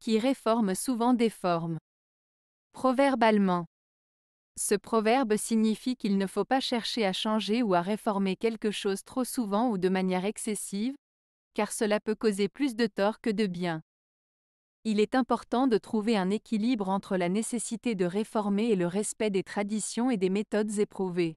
qui réforme souvent formes. Proverbe allemand. Ce proverbe signifie qu'il ne faut pas chercher à changer ou à réformer quelque chose trop souvent ou de manière excessive, car cela peut causer plus de tort que de bien. Il est important de trouver un équilibre entre la nécessité de réformer et le respect des traditions et des méthodes éprouvées.